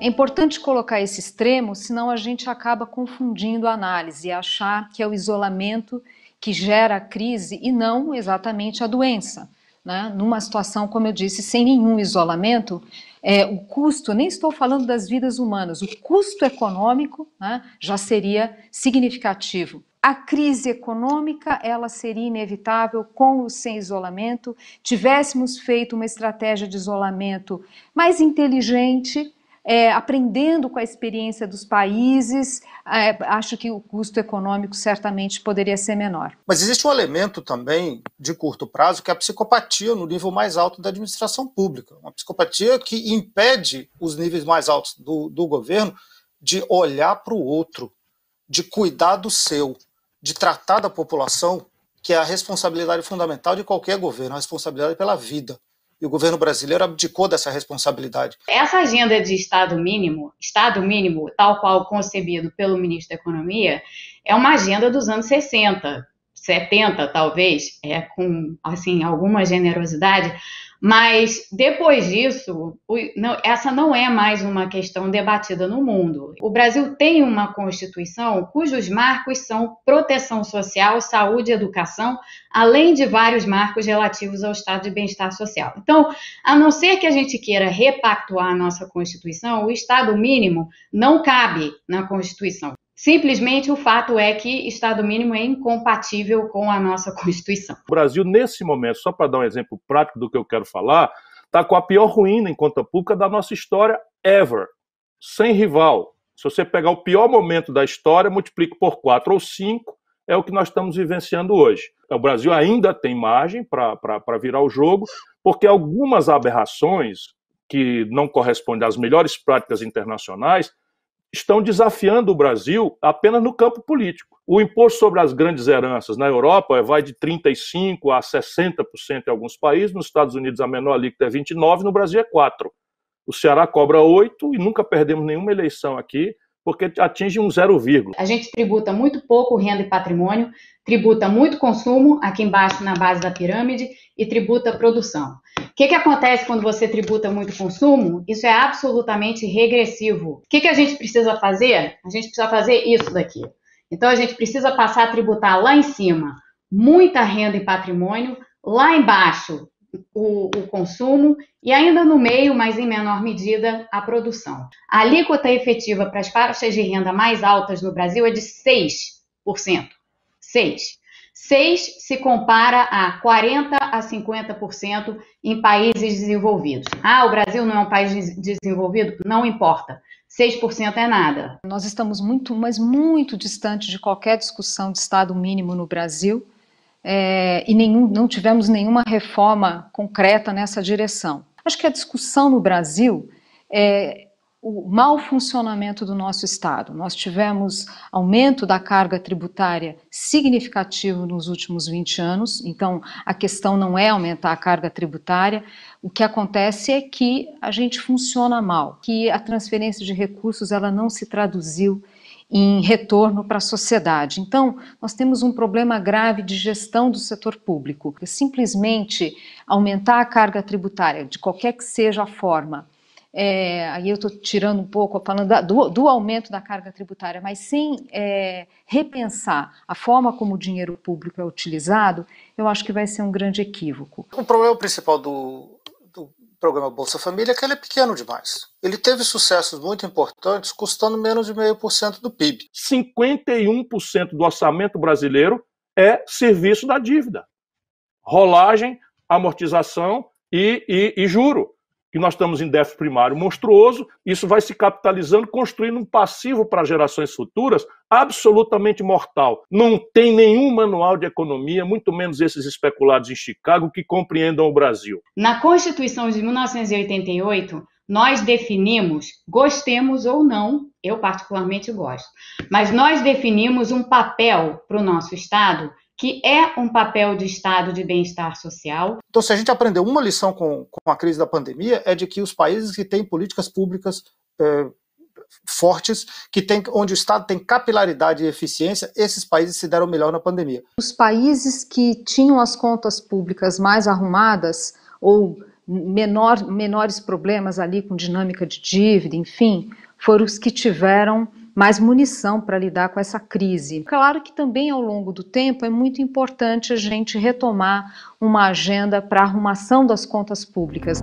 É importante colocar esse extremo, senão a gente acaba confundindo a análise e achar que é o isolamento que gera a crise e não exatamente a doença. Né? Numa situação, como eu disse, sem nenhum isolamento, é, o custo, nem estou falando das vidas humanas, o custo econômico né, já seria significativo. A crise econômica, ela seria inevitável com ou sem isolamento, tivéssemos feito uma estratégia de isolamento mais inteligente, é, aprendendo com a experiência dos países, é, acho que o custo econômico certamente poderia ser menor. Mas existe um elemento também de curto prazo que é a psicopatia no nível mais alto da administração pública. Uma psicopatia que impede os níveis mais altos do, do governo de olhar para o outro, de cuidar do seu, de tratar da população, que é a responsabilidade fundamental de qualquer governo, a responsabilidade pela vida e o governo brasileiro abdicou dessa responsabilidade. Essa agenda de Estado mínimo, Estado mínimo, tal qual concebido pelo ministro da Economia, é uma agenda dos anos 60, 70, talvez, é com assim alguma generosidade, mas depois disso, essa não é mais uma questão debatida no mundo. O Brasil tem uma Constituição cujos marcos são proteção social, saúde e educação, além de vários marcos relativos ao estado de bem-estar social. Então, a não ser que a gente queira repactuar a nossa Constituição, o Estado mínimo não cabe na Constituição. Simplesmente o fato é que Estado mínimo é incompatível com a nossa Constituição. O Brasil, nesse momento, só para dar um exemplo prático do que eu quero falar, está com a pior ruína em conta pública da nossa história ever, sem rival. Se você pegar o pior momento da história, multiplica por quatro ou cinco, é o que nós estamos vivenciando hoje. O Brasil ainda tem margem para virar o jogo, porque algumas aberrações que não correspondem às melhores práticas internacionais estão desafiando o Brasil apenas no campo político. O imposto sobre as grandes heranças na Europa vai de 35% a 60% em alguns países, nos Estados Unidos a menor alíquota é 29%, no Brasil é 4%. O Ceará cobra 8% e nunca perdemos nenhuma eleição aqui porque atinge um zero vírgula. A gente tributa muito pouco renda e patrimônio, tributa muito consumo, aqui embaixo na base da pirâmide, e tributa produção. O que, que acontece quando você tributa muito consumo? Isso é absolutamente regressivo. O que, que a gente precisa fazer? A gente precisa fazer isso daqui. Então, a gente precisa passar a tributar lá em cima muita renda e patrimônio, lá embaixo o, o, consumo e ainda no meio, mas em menor medida, a produção. A alíquota efetiva para as faixas de renda mais altas no Brasil é de 6%. 6. 6 se compara a 40 a 50% em países desenvolvidos. Ah, o Brasil não é um país desenvolvido? Não importa. 6% é nada. Nós estamos muito, mas muito distante de qualquer discussão de Estado mínimo no Brasil é, e nenhum, não tivemos nenhuma reforma concreta nessa direção. Acho que a discussão no Brasil é o mau funcionamento do nosso Estado. Nós tivemos aumento da carga tributária significativo nos últimos 20 anos, então a questão não é aumentar a carga tributária, o que acontece é que a gente funciona mal, que a transferência de recursos ela não se traduziu em retorno para a sociedade. Então, nós temos um problema grave de gestão do setor público. É simplesmente aumentar a carga tributária, de qualquer que seja a forma, é, aí eu estou tirando um pouco, falando da, do, do, aumento da carga tributária, mas sem é, repensar a forma como o dinheiro público é utilizado, eu acho que vai ser um grande equívoco. O problema principal do, programa Bolsa Família que ele é pequeno demais. Ele teve sucessos muito importantes, custando menos de 0,5% do PIB. 51% do orçamento brasileiro é serviço da dívida. Rolagem, amortização e, e, e juro que nós estamos em déficit primário monstruoso, isso vai se capitalizando, construindo um passivo para gerações futuras absolutamente mortal. Não tem nenhum manual de economia, muito menos esses especulados em Chicago, que compreendam o Brasil. Na Constituição de 1988, nós definimos, gostemos ou não, eu particularmente gosto, mas nós definimos um papel para o nosso Estado que é um papel de Estado de bem-estar social. Então, se a gente aprendeu uma lição com, com a crise da pandemia, é de que os países que têm políticas públicas é, fortes, que tem, onde o Estado tem capilaridade e eficiência, esses países se deram melhor na pandemia. Os países que tinham as contas públicas mais arrumadas ou menor, menores problemas ali com dinâmica de dívida, enfim, foram os que tiveram mais munição para lidar com essa crise. Claro que também ao longo do tempo é muito importante a gente retomar uma agenda para arrumação das contas públicas.